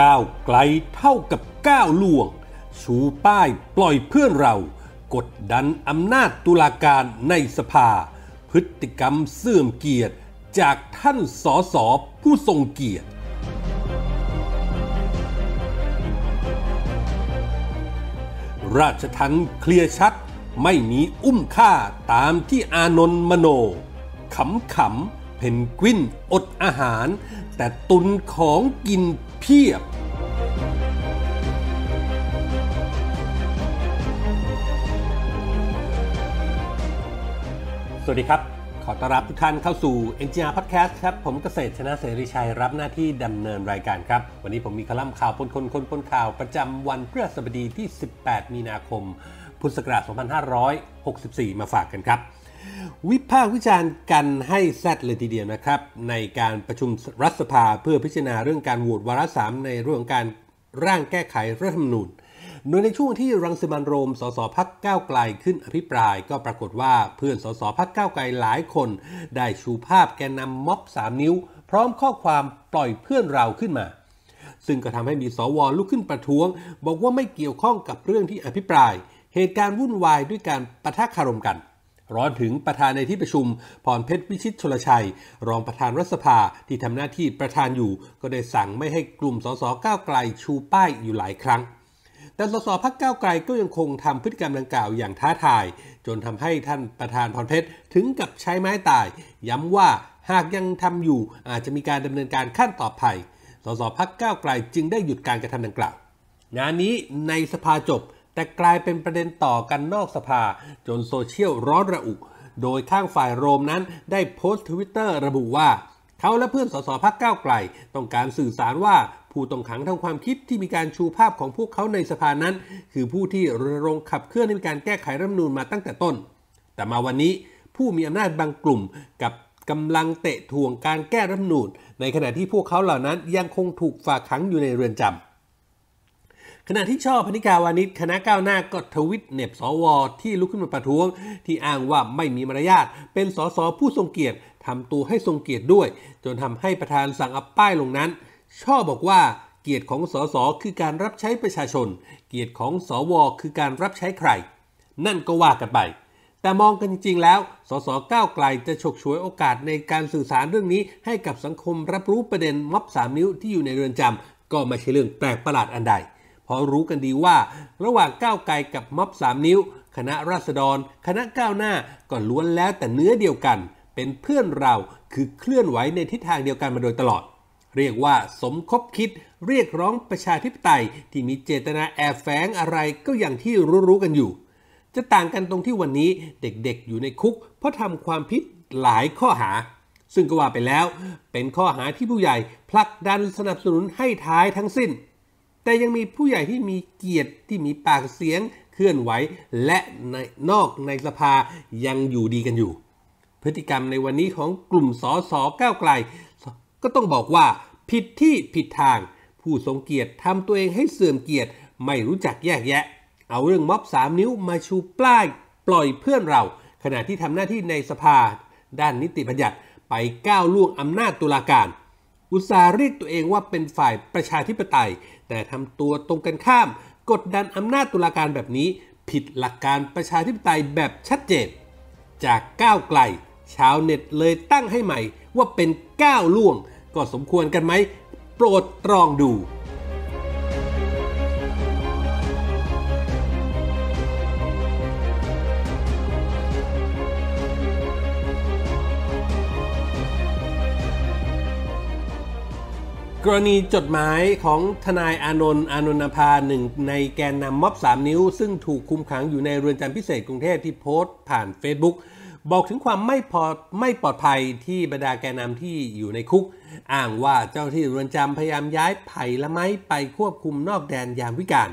ก้าวไกลเท่ากับก้าวล่วงชูป้ายปล่อยเพื่อนเรา กดดันอำนาจตุลาการในสภา พฤติกรรมเสื่อมเกียรติจากท่านสสผู้ทรงเกียรติ ราชทันเคลียร์ชัด ไม่มีอุ้มค่าตามที่อานนท์มโนขำขำเพนกวินอดอาหาร แต่ตุนของกินพียบสวัสดีครับ ขอต้อนรับทุกท่านเข้าสู่ NGR Podcast ครับ ผมเกษตรชนะเสรีชัยรับหน้าที่ดำเนินรายการครับ วันนี้ผมมีคอลัมน์ข่าวปนคนคนปนข่าวประจำวันพฤหัสบดีที่ 18 มีนาคม พุทธศักราช 2564 มาฝากกันครับวิพากษ์วิจารณ์กันให้แซดเลยทีเดียวนะครับ ในการประชุมรัฐสภาเพื่อพิจารณาเรื่องการโหวตวาระสามในเรื่องการร่างแก้ไขรัฐธรรมนูญ โดยในช่วงที่รังสิมันโรมสสพักก้าวไกลขึ้นอภิปรายก็ปรากฏว่าเพื่อนสสพักก้าวไกลหลายคน ได้ชูภาพแกนนำม็อบ 3 นิ้ว พร้อมข้อความปล่อยเพื่อนเราขึ้นมา ซึ่งก็ทำให้มีสวลุกขึ้นประท้วง บอกว่าไม่เกี่ยวข้องกับเรื่องที่อภิปราย เหตุการณ์วุ่นวายด้วยการประทะคารมกันร้อนถึงประธานในที่ประชุมพรเพชรวิชิตชลชัย รองประธานรัฐสภาที่ทำหน้าที่ประธานอยู่ ก็ได้สั่งไม่ให้กลุ่มสสก้าวไกลชูป้ายอยู่หลายครั้ง แต่สสพักก้าวไกลก็ยังคงทำพฤติกรรมดังกล่าวอย่างท้าทาย จนทำให้ท่านประธานพรเพชรถึงกับใช้ไม้ตาย ย้ำว่าหากยังทำอยู่อาจจะมีการดำเนินการขั้นต่อไปสสพักก้าวไกลจึงได้หยุดการกระทำดังกล่าวงานนี้ในสภาจบแต่กลายเป็นประเด็นต่อกันนอกสภา จนโซเชียลร้อนระอุ โดยข้างฝ่ายโรมนั้นได้โพสต์ทวิตเตอร์ระบุว่าเขาและเพื่อนสสพักก้าวไกล ต้องการสื่อสารว่าผู้ต้องขังทางความคิดที่มีการชูภาพของพวกเขาในสภานั้น คือผู้ที่รรงขับเคลื่อนในการแก้ไขรัฐมนูญมาตั้งแต่ต้น แต่มาวันนี้ผู้มีอำนาจบางกลุ่มกับกำลังเตะทวงการแก้รัฐมนูญในขณะที่พวกเขาเหล่านั้น ยังคงถูกฝากขังอยู่ในเรือนจำขณะที่ช่อพนิกาวานิชคณะก้าวหน้าก็ทวิตเน็บสวที่ลุกขึ้นมาประท้วง ที่อ้างว่าไม่มีมารยาทเป็นสสผู้ทรงเกียรติทำตัวให้ทรงเกียรติด้วย จนทำให้ประธานสั่งอับป้ายลงนั้น ช่อบอกว่า เกียรติของสสคือการรับใช้ประชาชน เกียรติของสวคือการรับใช้ใคร นั่นก็ว่ากันไป แต่มองกันจริงๆแล้วสสก้าวไกลจะฉกฉวยโอกาสในการสื่อสารเรื่องนี้ให้กับสังคมรับรู้ประเด็นม็อบสามนิ้วที่อยู่ในเรือนจำก็ไม่ใช่เรื่องแปลกประหลาดอันใดเพราะรู้กันดีว่าระหว่างก้าวไกลกับม็อบสามนิ้ว คณะราษฎร คณะก้าวหน้าก็ล้วนแล้วแต่เนื้อเดียวกัน เป็นเพื่อนเราคือเคลื่อนไหวในทิศทางเดียวกันมาโดยตลอด เรียกว่าสมคบคิดเรียกร้องประชาธิปไตยที่มีเจตนาแอบแฝงอะไรก็อย่างที่รู้ๆกันอยู่ จะต่างกันตรงที่วันนี้เด็กๆอยู่ในคุก เพราะทำความผิดหลายข้อหา ซึ่งก็ว่าไปแล้ว เป็นข้อหาที่ผู้ใหญ่ผลักดันสนับสนุนให้ท้ายทั้งสิ้นแต่ยังมีผู้ใหญ่ที่มีเกียรติที่มีปากเสียงเคลื่อนไหว และในนอกในสภายังอยู่ดีกันอยู่ พฤติกรรมในวันนี้ของกลุ่มสอสอก้าวไกลก็ต้องบอกว่าผิดที่ผิดทาง ผู้ทรงเกียรติทำตัวเองให้เสื่อมเกียรติ ไม่รู้จักแยกแยะ เอาเรื่องม็อบสามนิ้วมาชูป้าย ปล่อยเพื่อนเรา ขณะที่ทำหน้าที่ในสภา ด้านนิติบัญญัติไปก้าวล่วงอำนาจตุลาการอุตสาหเรียกตัวเองว่าเป็นฝ่ายประชาธิปไตยแต่ทำตัวตรงกันข้าม กดดันอำนาจตุลาการแบบนี้ ผิดหลักการประชาธิปไตยแบบชัดเจน จากก้าวไกล ชาวเน็ตเลยตั้งให้ใหม่ว่าเป็นก้าวล่วง ก็สมควรกันไหม โปรดตรองดูกรณีจดหมายของทนายอานนท์อานนทภาหนึ่ง ในแกนนำม็อบ 3 นิ้ว ซึ่งถูกคุมขังอยู่ในเรือนจำพิเศษกรุงเทพที่โพสต์ผ่าน Facebook บอกถึงความไม่พอไม่ปลอดภัยที่บรรดาแกนนำที่อยู่ในคุกอ้างว่าเจ้าที่เรือนจำพยายามย้ายไผ่ละไม้ไปควบคุมนอกแดนยามวิกาล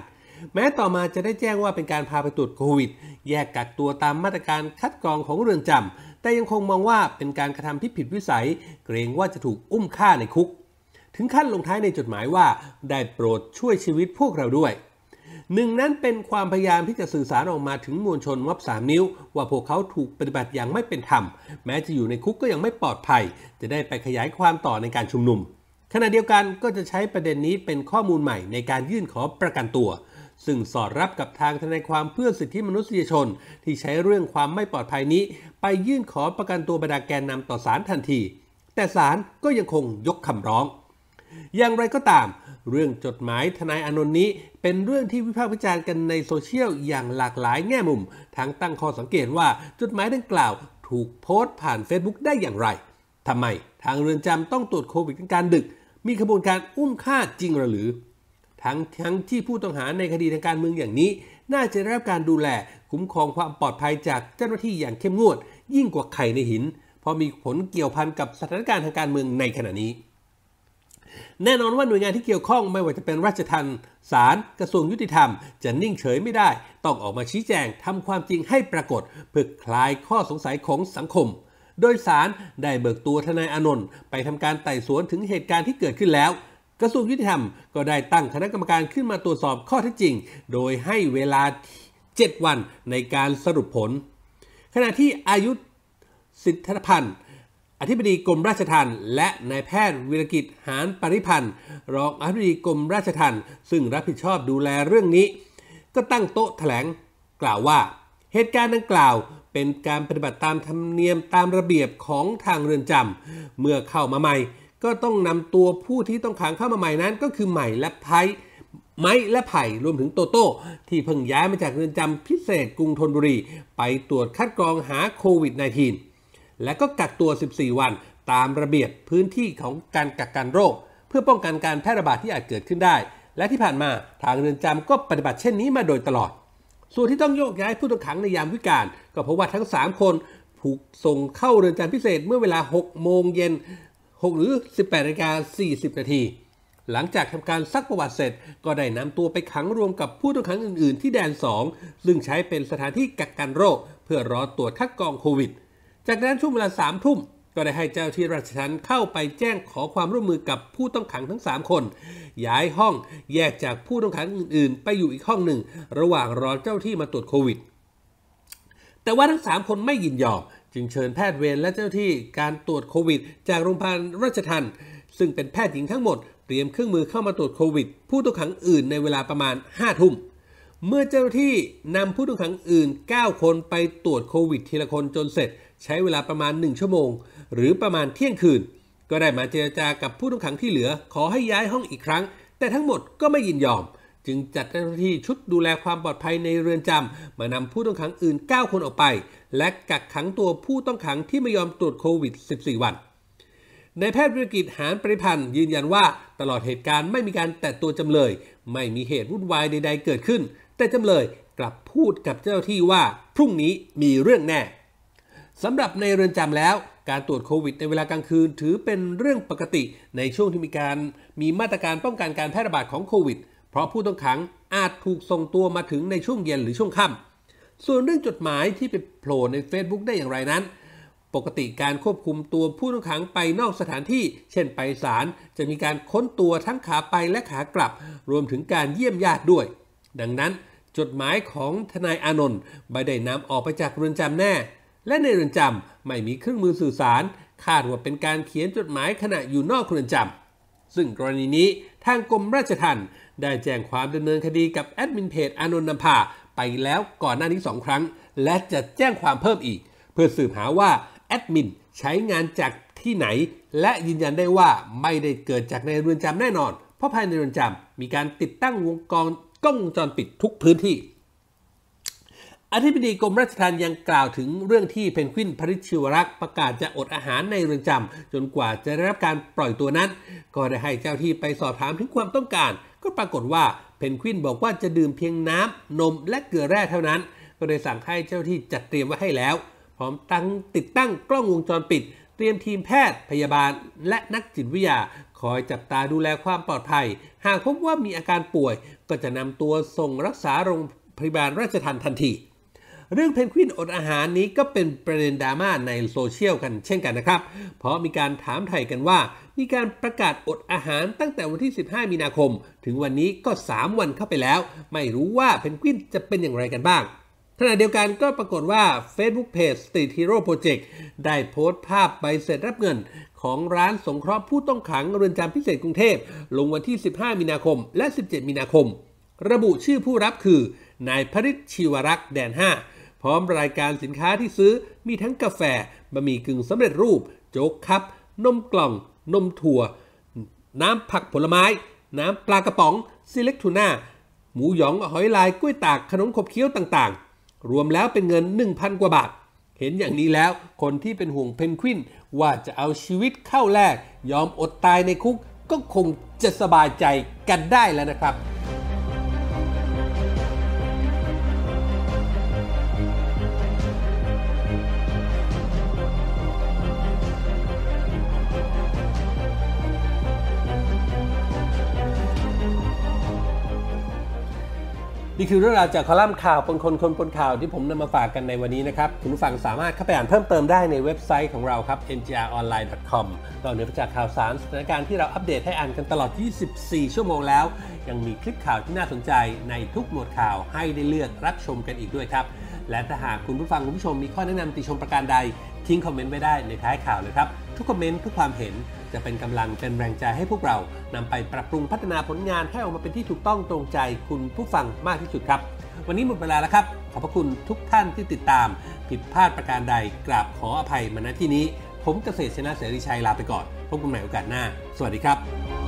แม้ต่อมาจะได้แจ้งว่าเป็นการพาไปตรวจโควิดแยกกักตัวตามมาตรการคัดกรองของเรือนจำแต่ยังคงมองว่าเป็นการกระทำที่ผิดวิสัย เกรงว่าจะถูกอุ้มฆ่าในคุกถึงขั้นลงท้ายในจดหมายว่า ได้โปรดช่วยชีวิตพวกเราด้วยหนึ่งนั้นเป็นความพยายามที่จะสื่อสารออกมาถึงมวลชนวับสามนิ้ว ว่าพวกเขาถูกปฏิบัติอย่างไม่เป็นธรรม แม้จะอยู่ในคุกก็ยังไม่ปลอดภัย จะได้ไปขยายความต่อในการชุมนุม ขณะเดียวกันก็จะใช้ประเด็นนี้เป็นข้อมูลใหม่ในการยื่นขอประกันตัว ซึ่งสอดรับกับทางทนายความเพื่อสิทธิมนุษยชน ที่ใช้เรื่องความไม่ปลอดภัยนี้ ไปยื่นขอประกันตัวบรรดาแกนนำต่อศาลทันที แต่ศาลก็ยังคงยกคำร้องอย่างไรก็ตาม เรื่องจดหมายทนายอนนท์นี้เป็นเรื่องที่วิพากษ์วิจารณ์กันในโซเชียลอย่างหลากหลายแง่มุมทั้งตั้งข้อสังเกตว่า จดหมายดังกล่าวถูกโพสต์ผ่าน Facebook ได้อย่างไรทำไม ทางเรือนจำต้องตรวจโควิดกการดึก มีขบวนการอุ้มฆ่าจริงหรือทั้งทั้งที่ผู้ต้องหาในคดีทางการเมืองอย่างนี้ น่าจะได้รับการดูแลคุ้มครองความปลอดภัยจากเจ้าหน้าที่อย่างเข้มงวด ยิ่งกว่าไข่ในหินเพราะมีผลเกี่ยวพันกับสถานการณ์ทางการเมืองในขณะนี้แน่นอนว่า หน่วยงานที่เกี่ยวข้องไม่ว่าจะเป็นราชทัณฑ์ศาลกระทรวงยุติธรรมจะนิ่งเฉยไม่ได้ ต้องออกมาชี้แจงทำความจริงให้ปรากฏเพื่อคลายข้อสงสัยของสังคม โดยศาลได้เบิกตัวทนายอนนท์ไปทำการไต่สวนถึงเหตุการณ์ที่เกิดขึ้นแล้ว กระทรวงยุติธรรมก็ได้ตั้งคณะกรรมการขึ้นมาตรวจสอบข้อเท็จจริง โดยให้เวลา 7 วันในการสรุปผล ขณะที่อายุสิทธพันธ์อธิบดีกรมราชทัณฑ์และนายแพทย์วิรกิจหานปริพันธ์ รอง อธิบดีกรมราชทัณฑ์ซึ่งรับผิดชอบดูแลเรื่องนี้ ก็ตั้งโต๊ะแถลง กล่าวว่า เหตุการณ์ดังกล่าว เป็นการปฏิบัติตามธรรมเนียมตามระเบียบของทางเรือนจำเมื่อเข้ามาใหม่ ก็ต้องนำตัวผู้ที่ต้องขังเข้ามาใหม่นั้น ก็คือใหม่และไพไม้และไผ่รวมถึงโตโต้ที่เพิ่งย้ายมาจากเรือนจำพิเศษกรุงธนบุรีไปตรวจคัดกรองหาโควิด -19 และก็กักตัว 14 วัน ตามระเบียบพื้นที่ของการกักกันโรค เพื่อป้องกันการแพร่ระบาดที่อาจเกิดขึ้นได้ และที่ผ่านมาทางเรือนจำก็ปฏิบัติเช่นนี้มาโดยตลอด ส่วนที่ต้องโยกย้ายผู้ต้องขังในยามวิกาลก็เพราะว่าทั้ง 3 คนถูกส่งเข้าเรือนจำพิเศษเมื่อเวลา 6 โมงเย็น 6 หรือ 18นาฬกา40 นาที หลังจากทำการซักประวัติเสร็จ ก็ได้นำตัวไปขังรวมกับผู้ต้องขังอื่น ๆ ที่แดน 2ซึ่งใช้เป็นสถานที่กักกันโรคเพื่อรอตรวจคัดกรองโควิดจากนั้นช่วงเวลาสามทุ่ม ก็ได้ให้เจ้าที่ราชทันเข้าไปแจ้งขอความร่วมมือกับผู้ต้องขังทั้ง 3 คนย้ายห้องแยกจากผู้ต้องขังอื่น ๆ ไปอยู่อีกห้องหนึ่ง ระหว่างรอเจ้าที่มาตรวจโควิด แต่ว่าทั้ง 3 คนไม่ยินยอมจึงเชิญแพทย์เวรและเจ้าที่การตรวจโควิดจากโรงพยาบาลราชทันซึ่งเป็นแพทย์หญิงทั้งหมดเตรียมเครื่องมือเข้ามาตรวจโควิดผู้ต้องขังอื่นในเวลาประมาณ5ทุ่มเมื่อเจ้าหน้าที่นำผู้ต้องขังอื่น 9 คนไปตรวจโควิดทีละคนจนเสร็จใช้เวลาประมาณ 1 ชั่วโมงหรือประมาณเที่ยงคืนก็ได้มาเจรจากับผู้ต้องขังที่เหลือ ขอให้ย้ายห้องอีกครั้ง แต่ทั้งหมดก็ไม่ยินยอม จึงจัดเจ้าหน้าที่ชุดดูแลความปลอดภัยในเรือนจำมานำผู้ต้องขังอื่น 9 คนออกไป และกักขังตัวผู้ต้องขังที่ไม่ยอมตรวจโควิด 14 วันในแพทย์วิรกิจหารปริพันธ์ยืนยันว่า ตลอดเหตุการณ์ไม่มีการแตะตัวจำเลย ไม่มีเหตุวุ่นวายใดๆ เกิดขึ้นแต่จำเลยกลับพูดกับเจ้าที่ว่าพรุ่งนี้มีเรื่องแน่สำหรับในเรือนจำแล้วการตรวจโควิดในเวลากลางคืนถือเป็นเรื่องปกติในช่วงที่มีการมีมาตรการป้องกันการแพร่ระบาดของโควิดเพราะผู้ต้องขัง อาจถูกส่งตัวมาถึงในช่วงเย็นหรือช่วงค่ำส่วนเรื่องจดหมายที่ไปโผล่ใน Facebook ได้อย่างไรนั้น ปกติการควบคุมตัวผู้ต้องขังไปนอกสถานที่ เช่นไปศาลจะมีการค้นตัวทั้งขาไปและขากลับ รวมถึงการเยี่ยมญาติด้วยดังนั้นจดหมายของทนายอานนท์ไม่ได้นำออกไปจากเรือนจำแน่ และในเรือนจำไม่มีเครื่องมือสื่อสาร คาดว่าเป็นการเขียนจดหมายขณะอยู่นอกเรือนจำ ซึ่งกรณีนี้ทางกรมราชทัณฑ์ได้แจ้งความดำเนินคดีกับแอดมินเพจอานนท์นพาไปแล้วก่อนหน้านี้สองครั้ง และจะแจ้งความเพิ่มอีกเพื่อสืบหาว่าแอดมินใช้งานจากที่ไหนและยืนยันได้ว่าไม่ได้เกิดจากในเรือนจำแน่นอน เพราะภายในเรือนจำมีการติดตั้งวงกรกล้องวงจรปิดทุกพื้นที่ อธิบดีกรมราชทัณฑ์ยังกล่าวถึงเรื่องที่เพนกวินพริชิวรักษ์ประกาศจะอดอาหารในเรือนจำจนกว่าจะได้รับการปล่อยตัวนั้น ก็ได้ให้เจ้าที่ไปสอบถามถึงความต้องการ ก็ปรากฏว่าเพนกวินบอกว่าจะดื่มเพียงน้ำนมและเกลือแร่เท่านั้น ก็ได้สั่งให้เจ้าที่จัดเตรียมไว้ให้แล้ว พร้อมตั้งติดตั้งกล้องวงจรปิด เตรียมทีมแพทย์พยาบาล และนักจิตวิทยาคอยจับตาดูแลความปลอดภัย หากพบว่ามีอาการป่วย ก็จะนำตัวส่งรักษาโรงพยาบาลราชทันทันที เรื่องเพนกวินอดอาหารนี้ก็เป็นประเด็นดราม่าในโซเชียลกันเช่นกันนะครับ เพราะมีการถามไทยกันว่ามีการประกาศอดอาหารตั้งแต่วันที่ 15 มีนาคม ถึงวันนี้ก็ 3 วันเข้าไปแล้ว ไม่รู้ว่าเพนกวินจะเป็นอย่างไรกันบ้างขณะเดียวกันก็ปรากฏว่า Facebook Page Street Hero Project ได้โพสต์ภาพใบเสร็จรับเงินของร้านสงเคราะห์ผู้ต้องขังเรือนจำพิเศษกรุงเทพลงวันที่ 15 มีนาคมและ 17 มีนาคม ระบุชื่อผู้รับคือ นายพริชชีวรักษ์แดน 5 พร้อมรายการสินค้าที่ซื้อมีทั้งกาแฟบะหมี่กึ่งสำเร็จรูป โจ๊กคัพนมกล่อง นมถั่ว น้ำผักผลไม้ น้ำปลากระป๋องซิเล็กทูน่าหมูหยองหอยลายกล้วยตากขนมขบเคี้ยวต่างๆ รวมแล้วเป็นเงิน 1,000 กว่าบาทเห็นอย่างนี้แล้วคนที่เป็นห่วงเพนกวินว่าจะเอาชีวิตเข้าแลกยอมอดตายในคุกก็คงจะสบายใจกันได้แล้วนะครับี่คือเรื่องราวจากคอลัมน์ข่าวปนคนคนปนข่าวที่ผมนำมาฝากกันในวันนี้นะครับ คุณผู้ฟังสามารถเข้าไปอ่านเพิ่มเติมได้ในเว็บไซต์ของเราครับ ngronline.com ต่อเนื้อจากข่าวสารสถานการณ์ที่เราอัปเดตให้อ่านกันตลอด 24 ชั่วโมงแล้ว ยังมีคลิปข่าวที่น่าสนใจในทุกหมวดข่าวให้ได้เลือกรับชมกันอีกด้วยครับและถ้าหากคุณผู้ฟังคุณผู้ชม มีข้อแนะนำติชมประการใดทิ้งคอมเมนต์ไว้ได้ในท้ายข่าวเลยครับทุกคอมเมนต์ทุกความเห็นจะเป็นกำลังเป็นแรงใจให้พวกเรานำไปปรับปรุงพัฒนาผลงานให้ออกมาเป็นที่ถูกต้องตรงใจคุณผู้ฟังมากที่สุดครับ วันนี้หมดเวลาแล้วครับ ขอบพระคุณทุกท่านที่ติดตามผิดพลาดประการใดกราบขออภัยมาณที่นี้ ผมเกษตรชนะเสรีชัยลาไปก่อน พบกันใหม่โอกาสหน้า สวัสดีครับ